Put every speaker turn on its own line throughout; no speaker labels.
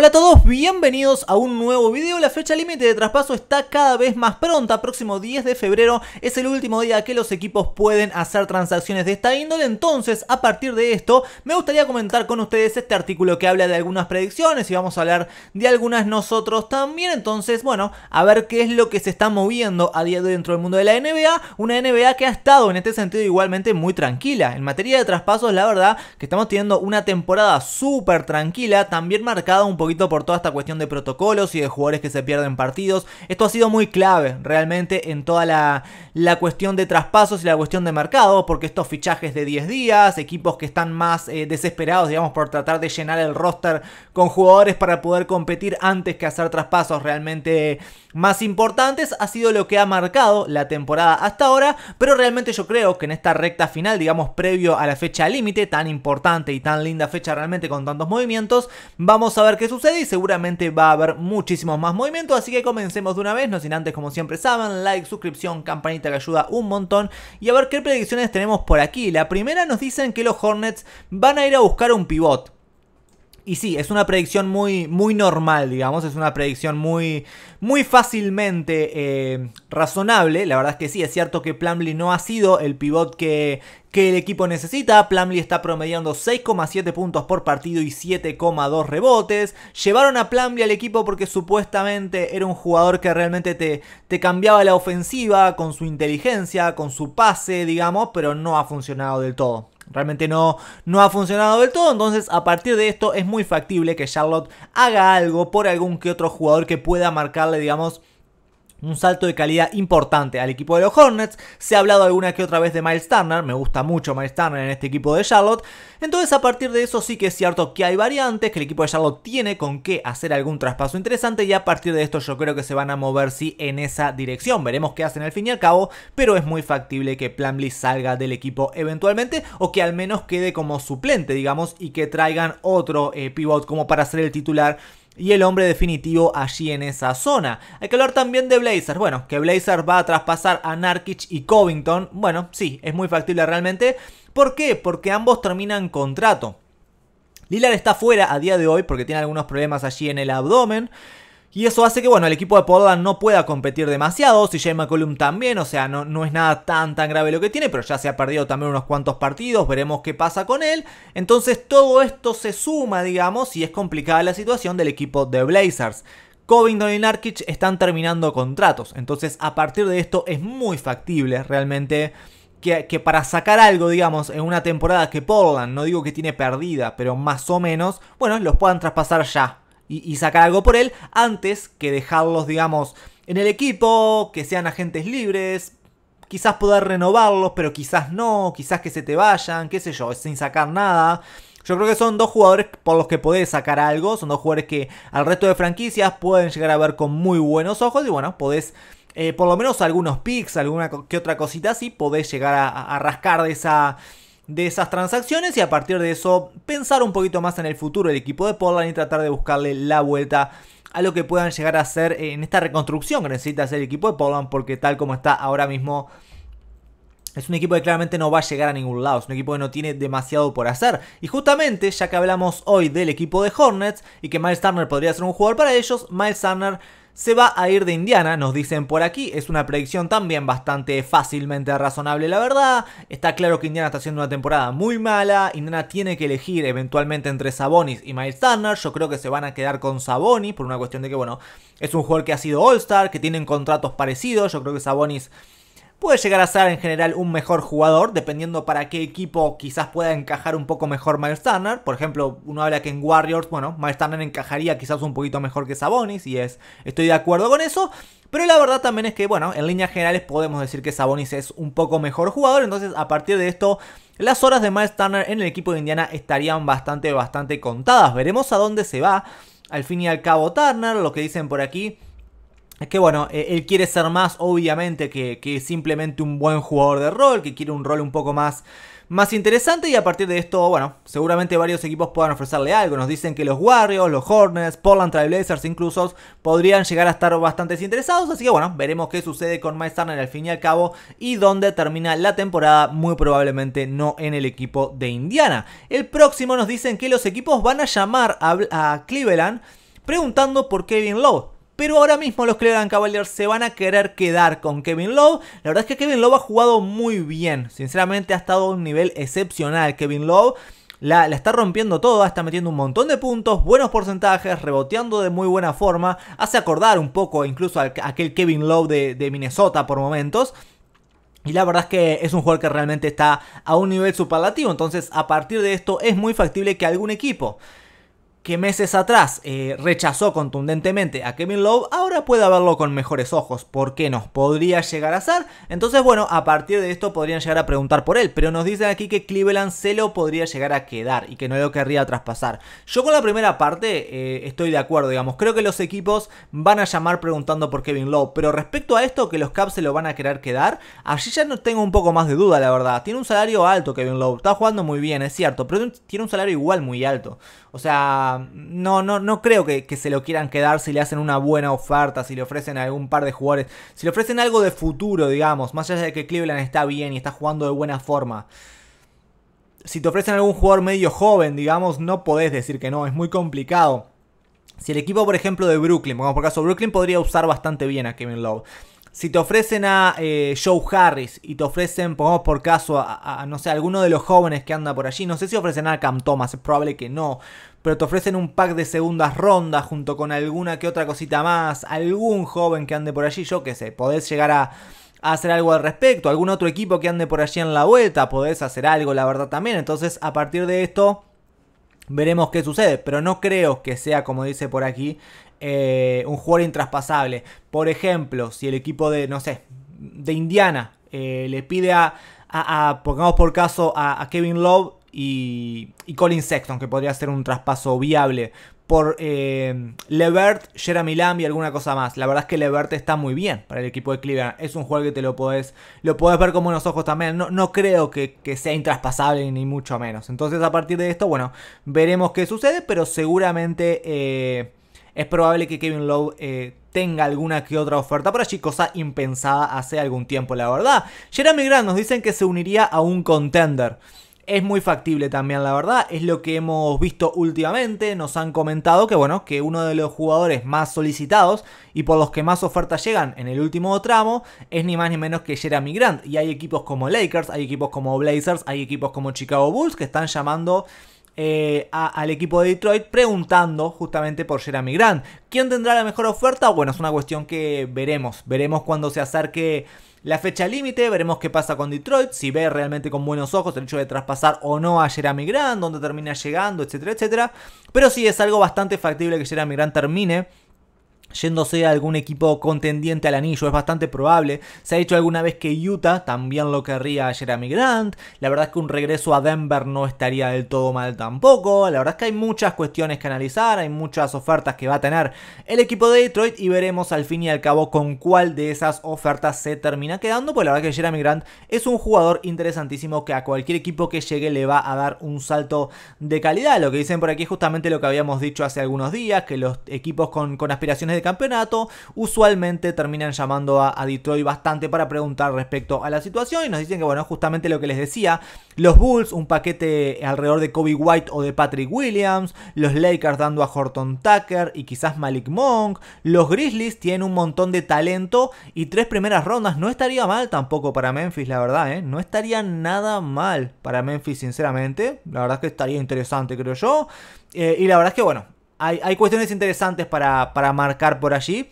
Hola a todos, bienvenidos a un nuevo video. La fecha límite de traspaso está cada vez más pronta. Próximo 10 de febrero es el último día que los equipos pueden hacer transacciones de esta índole. Entonces, a partir de esto, me gustaría comentar con ustedes este artículo que habla de algunas predicciones y vamos a hablar de algunas nosotros también. Entonces, bueno, a ver qué es lo que se está moviendo a día de hoy dentro del mundo de la NBA. Una NBA que ha estado en este sentido igualmente muy tranquila. En materia de traspasos, la verdad que estamos teniendo una temporada súper tranquila, también marcada un poco poquito por toda esta cuestión de protocolos y de jugadores que se pierden partidos. Esto ha sido muy clave realmente en toda la, cuestión de traspasos y la cuestión de mercado, porque estos fichajes de 10 días, equipos que están más eh, desesperados, digamos, por tratar de llenar el roster con jugadores para poder competir antes que hacer traspasos realmente más importantes ha sido lo que ha marcado la temporada hasta ahora, pero realmente yo creo que en esta recta final, digamos previo a la fecha límite, tan importante y tan linda fecha realmente con tantos movimientos, vamos a ver qué sucede y seguramente va a haber muchísimos más movimientos, así que comencemos de una vez, no sin antes como siempre saben, like, suscripción, campanita que ayuda un montón y a ver qué predicciones tenemos por aquí. La primera nos dicen que los Hornets van a ir a buscar un pivot. Y sí, es una predicción muy, muy normal, digamos, es una predicción muy, muy fácilmente eh, razonable. La verdad es que sí, es cierto que Plumlee no ha sido el pivot que, el equipo necesita. Plumlee está promediando 6,7 puntos por partido y 7,2 rebotes. Llevaron a Plumlee al equipo porque supuestamente era un jugador que realmente te, te cambiaba la ofensiva con su inteligencia, con su pase, digamos, pero no ha funcionado del todo realmente no, no ha funcionado del todo. Entonces, a partir de esto, es muy factible que Charlotte haga algo por algún que otro jugador que pueda marcarle, digamos, un salto de calidad importante al equipo de los Hornets. Se ha hablado alguna que otra vez de Miles Turner, me gusta mucho Miles Turner en este equipo de Charlotte. Entonces a partir de eso sí que es cierto que hay variantes, que el equipo de Charlotte tiene con qué hacer algún traspaso interesante y a partir de esto yo creo que se van a mover sí en esa dirección. Veremos qué hacen al fin y al cabo, pero es muy factible que Plumlee salga del equipo eventualmente o que al menos quede como suplente, digamos, y que traigan otro eh, pivot como para ser el titular y el hombre definitivo allí en esa zona. Hay que hablar también de Blazer. Bueno, que Blazer va a traspasar a Narkic y Covington. Bueno, sí, es muy factible realmente. ¿Por qué? Porque ambos terminan contrato. Lilar está fuera a día de hoy porque tiene algunos problemas allí en el abdomen. Y eso hace que, bueno, el equipo de Portland no pueda competir demasiado. si CJ McCollum también, o sea, no, no es nada tan tan grave lo que tiene, pero ya se ha perdido también unos cuantos partidos. Veremos qué pasa con él. Entonces todo esto se suma, digamos, y es complicada la situación del equipo de Blazers. Covington y Narkic están terminando contratos. Entonces, a partir de esto es muy factible realmente que, que, para sacar algo, digamos, en una temporada que Portland, no digo que tiene perdida, pero más o menos, bueno, los puedan traspasar ya y, sacar algo por él antes que dejarlos, digamos, en el equipo, que sean agentes libres, quizás poder renovarlos, pero quizás no, quizás que se te vayan, qué sé yo, sin sacar nada. Yo creo que son dos jugadores por los que podés sacar algo, son dos jugadores que al resto de franquicias pueden llegar a ver con muy buenos ojos y bueno, podés... Eh, por lo menos algunos picks, alguna que otra cosita así, podés llegar a rascar de esa, de esas transacciones y a partir de eso pensar un poquito más en el futuro del equipo de Portland y tratar de buscarle la vuelta a lo que puedan llegar a hacer en esta reconstrucción que necesita hacer el equipo de Portland porque tal como está ahora mismo es un equipo que claramente no va a llegar a ningún lado, es un equipo que no tiene demasiado por hacer. Y justamente, ya que hablamos hoy del equipo de Hornets y que Miles Turner podría ser un jugador para ellos, Miles Turner se va a ir de Indiana, nos dicen por aquí. Es una predicción también bastante fácilmente razonable, la verdad. Está claro que Indiana está haciendo una temporada muy mala. Indiana tiene que elegir eventualmente entre Sabonis y Miles Turner. Yo creo que se van a quedar con Sabonis por una cuestión de que, bueno, es un jugador que ha sido All-Star, que tienen contratos parecidos. Yo creo que Sabonis Puede llegar a ser en general un mejor jugador, dependiendo para qué equipo quizás pueda encajar un poco mejor Miles Turner. Por ejemplo, uno habla que en Warriors, bueno, Miles Turner encajaría quizás un poquito mejor que Sabonis, y es, estoy de acuerdo con eso. Pero la verdad también es que, bueno, en líneas generales podemos decir que Sabonis es un poco mejor jugador, entonces a partir de esto... Las horas de Miles Turner en el equipo de Indiana estarían bastante, bastante contadas. Veremos a dónde se va. Al fin y al cabo, Turner, lo que dicen por aquí, es que bueno, eh, él quiere ser más obviamente que, simplemente un buen jugador de rol, que quiere un rol un poco más, más interesante y a partir de esto, bueno, seguramente varios equipos puedan ofrecerle algo. Nos dicen que los Warriors, los Hornets, Portland Trailblazers incluso podrían llegar a estar bastante interesados, así que bueno, veremos qué sucede con Mike Turner al fin y al cabo y dónde termina la temporada, muy probablemente no en el equipo de Indiana. El próximo nos dicen que los equipos van a llamar a, a Cleveland preguntando por Kevin Love. Pero ahora mismo los Cleveland Cavaliers se van a querer quedar con Kevin Love. La verdad es que Kevin Love ha jugado muy bien. Sinceramente ha estado a un nivel excepcional Kevin Love. La, está rompiendo todo. está metiendo un montón de puntos, buenos porcentajes, reboteando de muy buena forma. Hace acordar un poco incluso a, aquel Kevin Love de, de Minnesota por momentos. Y la verdad es que es un jugador que realmente está a un nivel superlativo. Entonces, a partir de esto, es muy factible que algún equipo que meses atrás eh, rechazó contundentemente a Kevin Love, ahora puede verlo con mejores ojos. ¿Por qué nos podría llegar a hacer Entonces, bueno, a partir de esto podrían llegar a preguntar por él, pero nos dicen aquí que Cleveland se lo podría llegar a quedar y que no lo querría traspasar. Yo con la primera parte eh, estoy de acuerdo, digamos. Creo que los equipos van a llamar preguntando por Kevin Love, pero respecto a esto que los Caps se lo van a querer quedar, allí ya no tengo un poco más de duda, la verdad. Tiene un salario alto Kevin Love, está jugando muy bien, es cierto, pero tiene un salario igual muy alto. O sea, no, no, no creo que, se lo quieran quedar si le hacen una buena oferta, si le ofrecen algún par de jugadores, si le ofrecen algo de futuro, digamos, más allá de que Cleveland está bien y está jugando de buena forma. Si te ofrecen algún jugador medio joven, digamos, no podés decir que no, es muy complicado. Si el equipo, por ejemplo, de Brooklyn, por caso Brooklyn podría usar bastante bien a Kevin Love si te ofrecen a eh, Joe Harris y te ofrecen, pongamos por caso, a, no sé, alguno de los jóvenes que anda por allí, no sé si ofrecen a Cam Thomas, es probable que no, pero te ofrecen un pack de segundas rondas junto con alguna que otra cosita más, algún joven que ande por allí, yo qué sé, podés llegar a hacer algo al respecto, algún otro equipo que ande por allí en la vuelta, podés hacer algo, la verdad también, entonces a partir de esto Veremos qué sucede, pero no creo que sea, como dice por aquí, eh, un jugador intraspasable. Por ejemplo, si el equipo de, no sé, de Indiana eh, le pide a, pongamos por caso, a, a Kevin Love y, y Colin Sexton, que podría ser un traspaso viable por eh, Levert, Jeremy Lamb y alguna cosa más. La verdad es que Levert está muy bien para el equipo de Cleveland. Es un juego que te lo podés, lo podés ver con buenos ojos también. No, no creo que, sea intraspasable ni mucho menos. Entonces a partir de esto, bueno, veremos qué sucede, pero seguramente eh, es probable que Kevin Lowe... Eh, tenga alguna que otra oferta por allí, cosa impensada hace algún tiempo, la verdad. Jeremy Grant nos dicen que se uniría a un contender. Es muy factible también, la verdad. Es lo que hemos visto últimamente. Nos han comentado que, bueno, que uno de los jugadores más solicitados y por los que más ofertas llegan en el último tramo es ni más ni menos que Jeremy Grant. Y hay equipos como Lakers, hay equipos como Blazers, hay equipos como Chicago Bulls que están llamando eh, al equipo de Detroit preguntando justamente por Jeremy Grant. ¿Quién tendrá la mejor oferta? Bueno, es una cuestión que veremos. Veremos cuando se acerque la fecha límite, veremos qué pasa con Detroit, si ve realmente con buenos ojos el hecho de traspasar o no a Jeremy Grant, dónde termina llegando, etcétera, etcétera. Pero sí es algo bastante factible que Jeremy Grant termine yéndose a algún equipo contendiente al anillo, es bastante probable. Se ha dicho alguna vez que Utah también lo querría a Jeremy Grant. La verdad es que un regreso a Denver no estaría del todo mal tampoco. La verdad es que hay muchas cuestiones que analizar, hay muchas ofertas que va a tener el equipo de Detroit y veremos al fin y al cabo con cuál de esas ofertas se termina quedando, pues la verdad es que Jeremy Grant es un jugador interesantísimo que a cualquier equipo que llegue le va a dar un salto de calidad. Lo que dicen por aquí es justamente lo que habíamos dicho hace algunos días, que los equipos con, con aspiraciones campeonato, usualmente terminan llamando a, Detroit bastante para preguntar respecto a la situación y nos dicen que, bueno, justamente lo que les decía, los Bulls, un paquete alrededor de Kobe White o de Patrick Williams, los Lakers dando a Horton Tucker y quizás Malik Monk, los Grizzlies tienen un montón de talento y tres primeras rondas no estaría mal tampoco para Memphis, la verdad, ¿eh? no estaría nada mal para Memphis, sinceramente, la verdad es que estaría interesante, creo yo. Eh, y la verdad es que, bueno, hay, cuestiones interesantes para, marcar por allí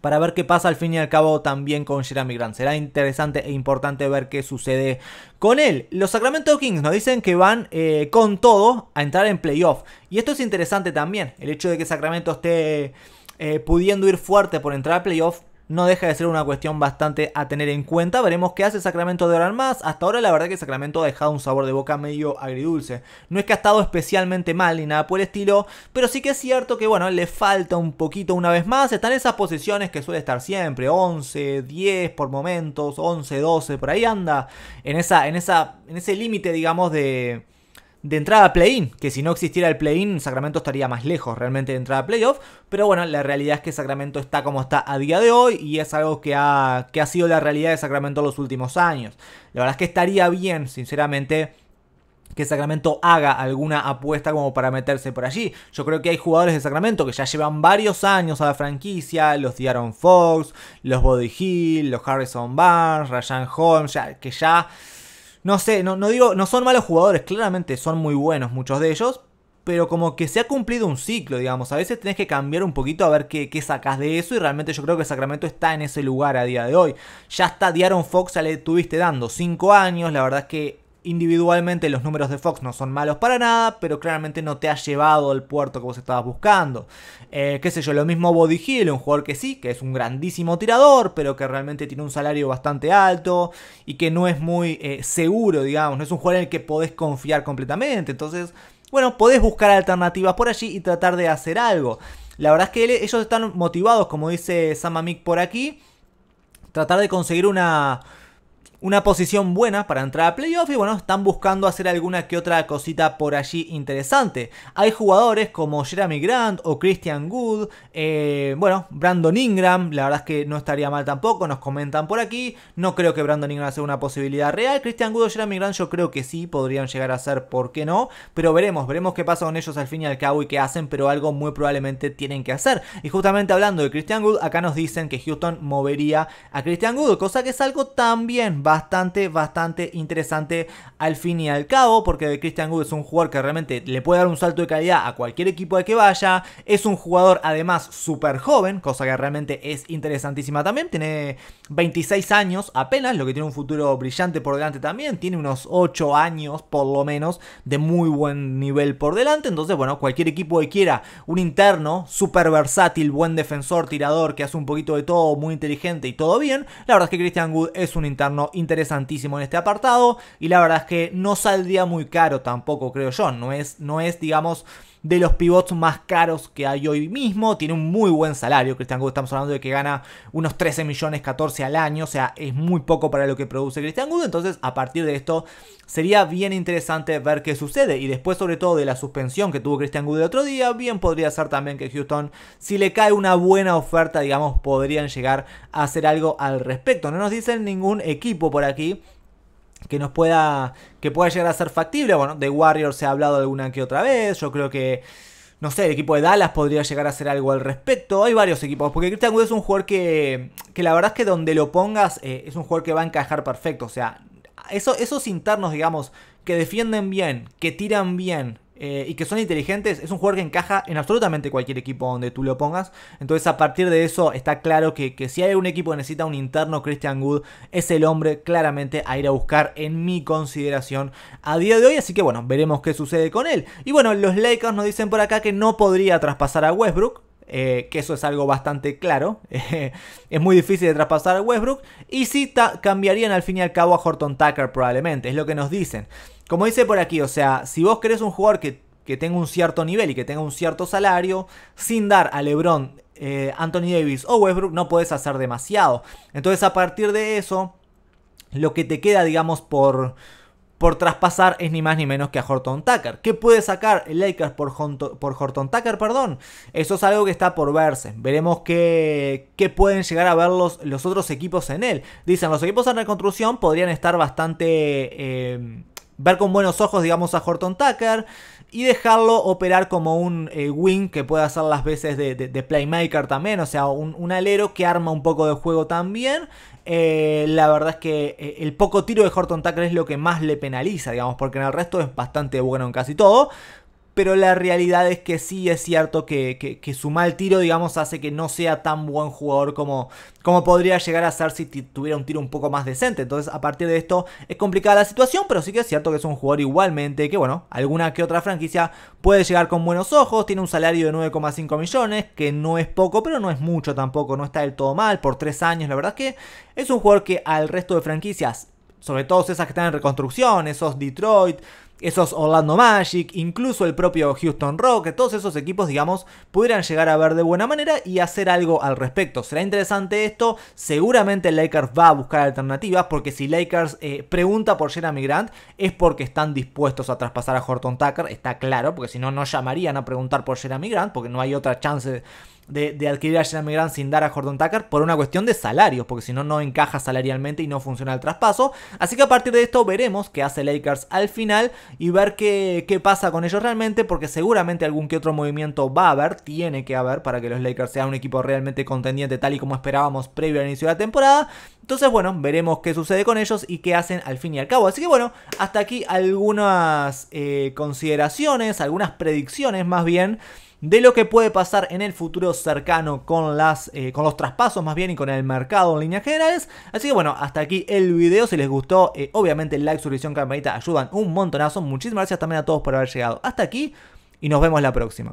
para ver qué pasa al fin y al cabo también con Jeremy Grant. Será interesante e importante ver qué sucede con él. Los Sacramento Kings nos dicen que van eh, con todo a entrar en playoff. Y esto es interesante también, el hecho de que Sacramento esté eh, pudiendo ir fuerte por entrar a playoff no deja de ser una cuestión bastante a tener en cuenta. Veremos qué hace Sacramento de ahora más. Hasta ahora la verdad que Sacramento ha dejado un sabor de boca medio agridulce. No es que ha estado especialmente mal ni nada por el estilo, pero sí que es cierto que bueno, le falta un poquito una vez más. Están esas posiciones que suele estar siempre, 11, 10 por momentos, 11, 12, por ahí anda. En esa en esa en ese límite, digamos, de de entrada play-in, que si no existiera el play-in, Sacramento estaría más lejos realmente de entrada a playoff, pero bueno, la realidad es que Sacramento está como está a día de hoy y es algo que ha, que ha sido la realidad de Sacramento los últimos años. La verdad es que estaría bien, sinceramente, que Sacramento haga alguna apuesta como para meterse por allí. Yo creo que hay jugadores de Sacramento que ya llevan varios años a la franquicia, los Diaron Fox, los Body Hill, los Harrison Barnes, Ryan Holmes, que ya no sé, no, no digo, no son malos jugadores, claramente son muy buenos muchos de ellos, pero como que se ha cumplido un ciclo, digamos. A veces tenés que cambiar un poquito a ver qué, qué sacás de eso. Y realmente yo creo que Sacramento está en ese lugar a día de hoy. Ya está Diaron Fox, ya le tuviste dando 5 años. La verdad es que Individualmente los números de Fox no son malos para nada, pero claramente no te ha llevado al puerto que vos estabas buscando. Eh, qué sé yo, lo mismo Body Hill, un jugador que sí, que es un grandísimo tirador, pero que realmente tiene un salario bastante alto y que no es muy eh, seguro, digamos, no es un jugador en el que podés confiar completamente. Entonces, bueno, podés buscar alternativas por allí y tratar de hacer algo. La verdad es que ellos están motivados, como dice Samamik por aquí, tratar de conseguir una una posición buena para entrar a playoff y bueno, están buscando hacer alguna que otra cosita por allí interesante. Hay jugadores como Jeremy Grant o Christian Good, eh, bueno, Brandon Ingram, la verdad es que no estaría mal tampoco, nos comentan por aquí, no creo que Brandon Ingram sea una posibilidad real, Christian Good o Jeremy Grant yo creo que sí, podrían llegar a ser, ¿por qué no? Pero veremos, veremos qué pasa con ellos al fin y al cabo y qué hacen, pero algo muy probablemente tienen que hacer. Y justamente hablando de Christian Good, acá nos dicen que Houston movería a Christian Good, cosa que es algo también bastante, bastante interesante al fin y al cabo, porque Christian Good es un jugador que realmente le puede dar un salto de calidad a cualquier equipo de que vaya. Es un jugador además súper joven, cosa que realmente es interesantísima también. Tiene 26 años apenas, lo que tiene un futuro brillante por delante también. Tiene unos 8 años por lo menos de muy buen nivel por delante. Entonces, bueno, cualquier equipo que quiera un interno súper versátil, buen defensor, tirador, que hace un poquito de todo, muy inteligente y todo bien. La verdad es que Christian Good es un interno interesantísimo en este apartado y la verdad es que no saldría muy caro tampoco, creo yo. No es, no es digamos, de los pivots más caros que hay hoy mismo. Tiene un muy buen salario. Christian Good. estamos hablando de que gana unos 13 millones 14 al año. O sea, es muy poco para lo que produce Christian Good. Entonces, a partir de esto, sería bien interesante ver qué sucede. Y después, sobre todo, de la suspensión que tuvo Christian Good el otro día, bien podría ser también que Houston, si le cae una buena oferta, digamos, podrían llegar a hacer algo al respecto. No nos dicen ningún equipo por aquí que nos pueda que pueda llegar a ser factible. Bueno, de Warriors se ha hablado alguna que otra vez. Yo creo que no sé, el equipo de Dallas podría llegar a hacer algo al respecto. Hay varios equipos, porque Christian Wood es un jugador que, que la verdad es que donde lo pongas eh, es un jugador que va a encajar perfecto. O sea, eso, esos internos, digamos, que defienden bien, que tiran bien eh, y que son inteligentes, es un jugador que encaja en absolutamente cualquier equipo donde tú lo pongas. Entonces a partir de eso está claro que, si hay un equipo que necesita un interno, Christian Good es el hombre claramente a ir a buscar en mi consideración a día de hoy. Así que bueno, veremos qué sucede con él. Y bueno, los Lakers nos dicen por acá que no podría traspasar a Westbrook. Eh, que eso es algo bastante claro. es muy difícil de traspasar a Westbrook. Y si cambiarían al fin y al cabo a Horton Tucker probablemente, es lo que nos dicen. Como dice por aquí, o sea, si vos querés un jugador que, tenga un cierto nivel y que tenga un cierto salario, sin dar a LeBron, eh, Anthony Davis o Westbrook, no puedes hacer demasiado. Entonces, a partir de eso, lo que te queda, digamos, por, por traspasar es ni más ni menos que a Horton Tucker. ¿Qué puede sacar Lakers por, por Horton Tucker? Perdón? Eso es algo que está por verse. Veremos qué, pueden llegar a ver los, otros equipos en él. Dicen, los equipos en reconstrucción podrían estar bastante... Eh, ver con buenos ojos, digamos, a Horton Tucker y dejarlo operar como un eh, wing que puede hacer las veces de, playmaker también, o sea, un, alero que arma un poco de juego también. Eh, la verdad es que eh, el poco tiro de Horton Tucker es lo que más le penaliza, digamos, porque en el resto es bastante bueno en casi todo pero la realidad es que sí es cierto que, su mal tiro, digamos, hace que no sea tan buen jugador como, como podría llegar a ser si tuviera un tiro un poco más decente. Entonces, a partir de esto es complicada la situación, pero sí que es cierto que es un jugador igualmente que, bueno, alguna que otra franquicia puede llegar con buenos ojos, tiene un salario de 9,5 millones, que no es poco, pero no es mucho tampoco, no está del todo mal, por tres años, la verdad es que es un jugador que al resto de franquicias sobre todo esas que están en reconstrucción, esos Detroit, esos Orlando Magic, incluso el propio Houston Rock, todos esos equipos, digamos, pudieran llegar a ver de buena manera y hacer algo al respecto. Será interesante esto, seguramente Lakers va a buscar alternativas, porque si Lakers eh, pregunta por Jeremy Grant, es porque están dispuestos a traspasar a Horton Tucker, está claro, porque si no, no llamarían a preguntar por Jeremy Grant, porque no hay otra chance de de, adquirir a Jeremy Grant sin dar a Jordan Tucker por una cuestión de salarios, porque si no, no encaja salarialmente y no funciona el traspaso. Así que a partir de esto veremos qué hace Lakers al final y ver qué, qué pasa con ellos realmente, porque seguramente algún que otro movimiento va a haber, tiene que haber, para que los Lakers sean un equipo realmente contendiente, tal y como esperábamos previo al inicio de la temporada. Entonces, bueno, veremos qué sucede con ellos y qué hacen al fin y al cabo. Así que, bueno, hasta aquí algunas eh, consideraciones, algunas predicciones más bien de lo que puede pasar en el futuro cercano con, las, eh, con los traspasos más bien y con el mercado en líneas generales. Así que bueno, hasta aquí el video. Si les gustó, eh, obviamente like, suscripción, campanita ayudan un montonazo. Muchísimas gracias también a todos por haber llegado hasta aquí y nos vemos la próxima.